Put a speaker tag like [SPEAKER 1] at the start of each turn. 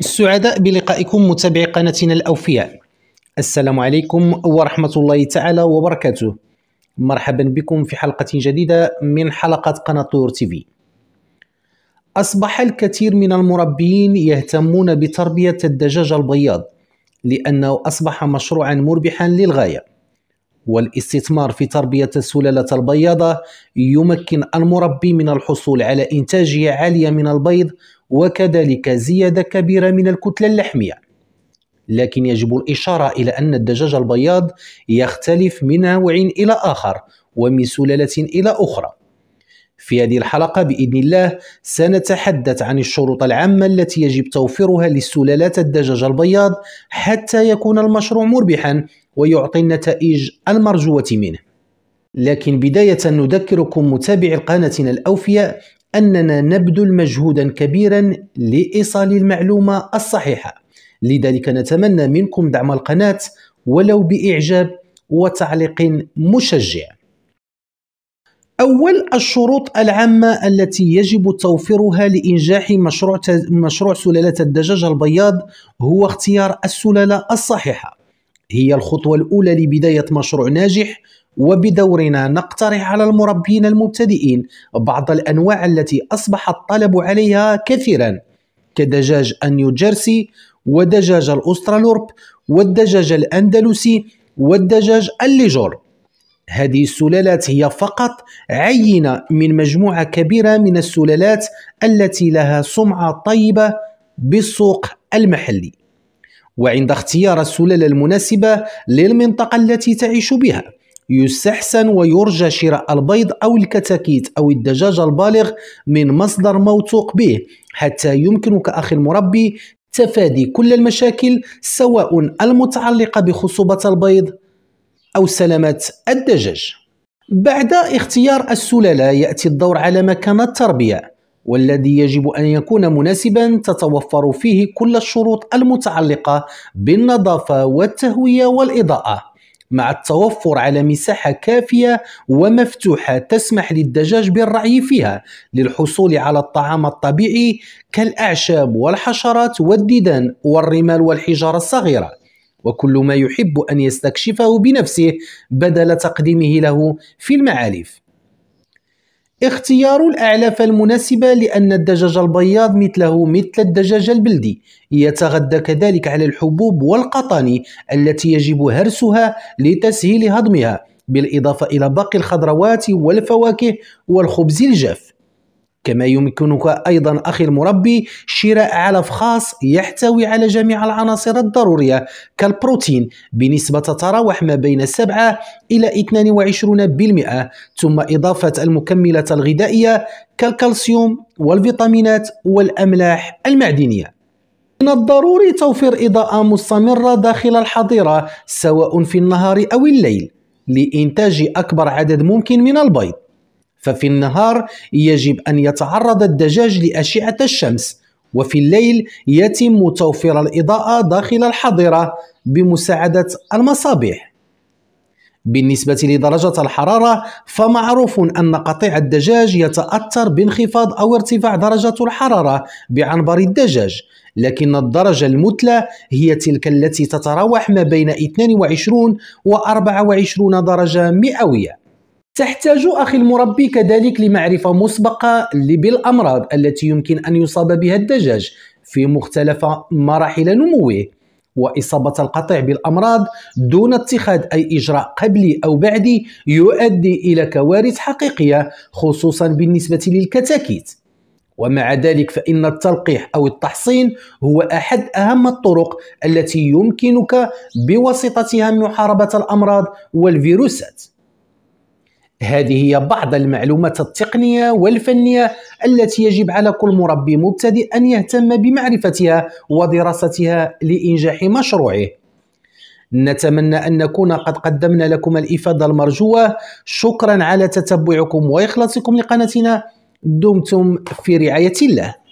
[SPEAKER 1] سعداء بلقائكم متابعي قناتنا الأوفياء السلام عليكم ورحمة الله تعالى وبركاته مرحبا بكم في حلقة جديدة من حلقة قناة طيور تيفي أصبح الكثير من المربيين يهتمون بتربية الدجاج البياض لأنه أصبح مشروعا مربحا للغاية والاستثمار في تربية السلالة البياضة يمكن المربي من الحصول على إنتاجية عالية من البيض وكذلك زيادة كبيرة من الكتلة اللحمية لكن يجب الإشارة إلى أن الدجاج البياض يختلف من نوع إلى آخر ومن سلالة إلى أخرى في هذه الحلقة بإذن الله سنتحدث عن الشروط العامة التي يجب توفيرها لسلالات الدجاج البياض حتى يكون المشروع مربحا ويعطي النتائج المرجوة منه لكن بداية نذكركم متابعي قناتنا الأوفياء أننا نبذل مجهودا كبيرا لإيصال المعلومة الصحيحة لذلك نتمنى منكم دعم القناة ولو بإعجاب وتعليق مشجع أول الشروط العامة التي يجب توفيرها لإنجاح مشروع مشروع سلالة الدجاج البياض هو اختيار السلالة الصحيحة. هي الخطوة الأولى لبداية مشروع ناجح وبدورنا نقترح على المربين المبتدئين بعض الأنواع التي أصبح الطلب عليها كثيرا كدجاج النيوجيرسي ودجاج الأسترالورب والدجاج الأندلسي والدجاج الليجور هذه السلالات هي فقط عينة من مجموعة كبيرة من السلالات التي لها سمعة طيبة بالسوق المحلي وعند اختيار السلالة المناسبة للمنطقة التي تعيش بها يستحسن ويرجى شراء البيض أو الكتاكيت أو الدجاج البالغ من مصدر موثوق به حتى يمكنك أخي المربي تفادي كل المشاكل سواء المتعلقة بخصوبة البيض أو سلامة الدجاج بعد اختيار السلالة يأتي الدور على مكان التربية والذي يجب أن يكون مناسبا تتوفر فيه كل الشروط المتعلقة بالنظافة والتهوية والإضاءة مع التوفر على مساحة كافية ومفتوحة تسمح للدجاج بالرعي فيها للحصول على الطعام الطبيعي كالأعشاب والحشرات والديدان والرمال والحجارة الصغيرة وكل ما يحب أن يستكشفه بنفسه بدل تقديمه له في المعارف اختيار الأعلاف المناسبة لأن الدجاج البياض مثله مثل الدجاج البلدي يتغذى كذلك على الحبوب والقطاني التي يجب هرسها لتسهيل هضمها بالإضافة إلى باقي الخضروات والفواكه والخبز الجاف كما يمكنك أيضا أخي المربي شراء علف خاص يحتوي على جميع العناصر الضرورية كالبروتين بنسبة تتراوح ما بين 7 إلى 22% ثم إضافة المكملات الغذائية كالكالسيوم والفيتامينات والأملاح المعدنية من الضروري توفير إضاءة مستمرة داخل الحظيرة سواء في النهار أو الليل لإنتاج أكبر عدد ممكن من البيض ففي النهار يجب أن يتعرض الدجاج لأشعة الشمس وفي الليل يتم توفير الإضاءة داخل الحظيرة بمساعدة المصابيح بالنسبة لدرجة الحرارة فمعروف أن قطيع الدجاج يتأثر بانخفاض أو ارتفاع درجة الحرارة بعنبر الدجاج لكن الدرجة المثلى هي تلك التي تتراوح ما بين 22 و 24 درجة مئوية تحتاج أخي المربي كذلك لمعرفة مسبقة بالأمراض التي يمكن أن يصاب بها الدجاج في مختلف مراحل نموه وإصابة القطيع بالأمراض دون اتخاذ أي إجراء قبلي أو بعدي يؤدي إلى كوارث حقيقية خصوصا بالنسبة للكتاكيت ومع ذلك فإن التلقيح أو التحصين هو أحد أهم الطرق التي يمكنك بواسطتها محاربة الأمراض والفيروسات هذه هي بعض المعلومات التقنية والفنية التي يجب على كل مربي مبتدئ أن يهتم بمعرفتها ودراستها لإنجاح مشروعه. نتمنى أن نكون قد قدمنا لكم الإفادة المرجوة شكرا على تتبعكم وإخلاصكم لقناتنا دمتم في رعاية الله